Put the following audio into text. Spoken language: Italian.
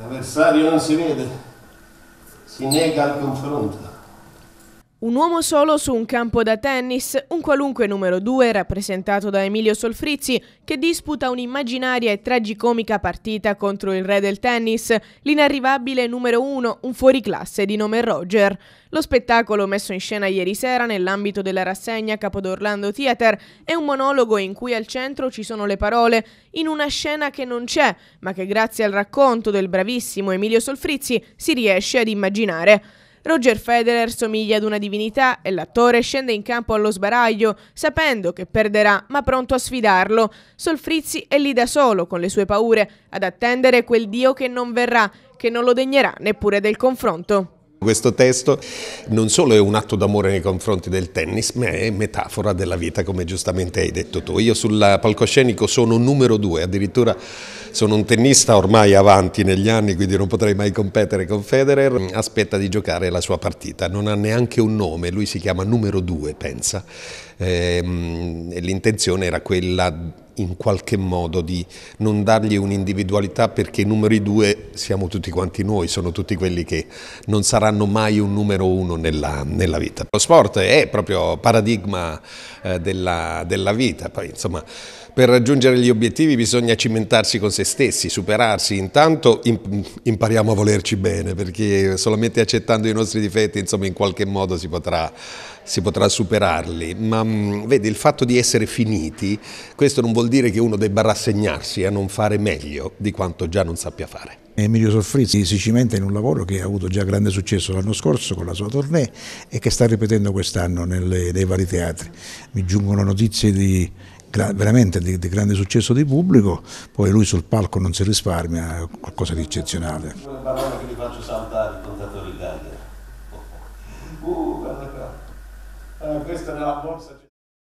L'avversario non si vede, si nega al confronto. Un uomo solo su un campo da tennis, un qualunque numero 2 rappresentato da Emilio Solfrizzi che disputa un'immaginaria e tragicomica partita contro il re del tennis, l'inarrivabile numero 1, un fuoriclasse di nome Roger. Lo spettacolo messo in scena ieri sera nell'ambito della rassegna Capodorlando Theater è un monologo in cui al centro ci sono le parole in una scena che non c'è, ma che grazie al racconto del bravissimo Emilio Solfrizzi si riesce ad immaginare. Roger Federer somiglia ad una divinità e l'attore scende in campo allo sbaraglio, sapendo che perderà, ma pronto a sfidarlo. Solfrizzi è lì da solo, con le sue paure, ad attendere quel dio che non verrà, che non lo degnerà neppure del confronto. Questo testo non solo è un atto d'amore nei confronti del tennis, ma è metafora della vita, come giustamente hai detto tu. Io sul palcoscenico sono numero due, addirittura sono un tennista ormai avanti negli anni, quindi non potrei mai competere con Federer. Aspetta di giocare la sua partita, non ha neanche un nome, lui si chiama numero due, pensa. Ehm, l'intenzione era quella in qualche modo di non dargli un'individualità perché i numeri due siamo tutti quanti noi, sono tutti quelli che non saranno mai un numero uno nella, nella vita. Lo sport è proprio paradigma eh, della, della vita, poi insomma per raggiungere gli obiettivi bisogna cimentarsi con se stessi, superarsi, intanto impariamo a volerci bene perché solamente accettando i nostri difetti insomma in qualche modo si potrà, si potrà superarli, ma mm, vedi il fatto di essere finiti questo non vuol dire che uno debba rassegnarsi a non fare meglio di quanto già non sappia fare. Emilio Soffrizzi si cimenta in un lavoro che ha avuto già grande successo l'anno scorso con la sua tournée e che sta ripetendo quest'anno nei vari teatri. Mi giungono notizie di, veramente di, di, grande successo di pubblico, poi lui sul palco non si risparmia, è qualcosa di eccezionale. Un parole che vi faccio saltare contatore Italia. Oh, oh. Uh, guarda qua. questa è la borsa.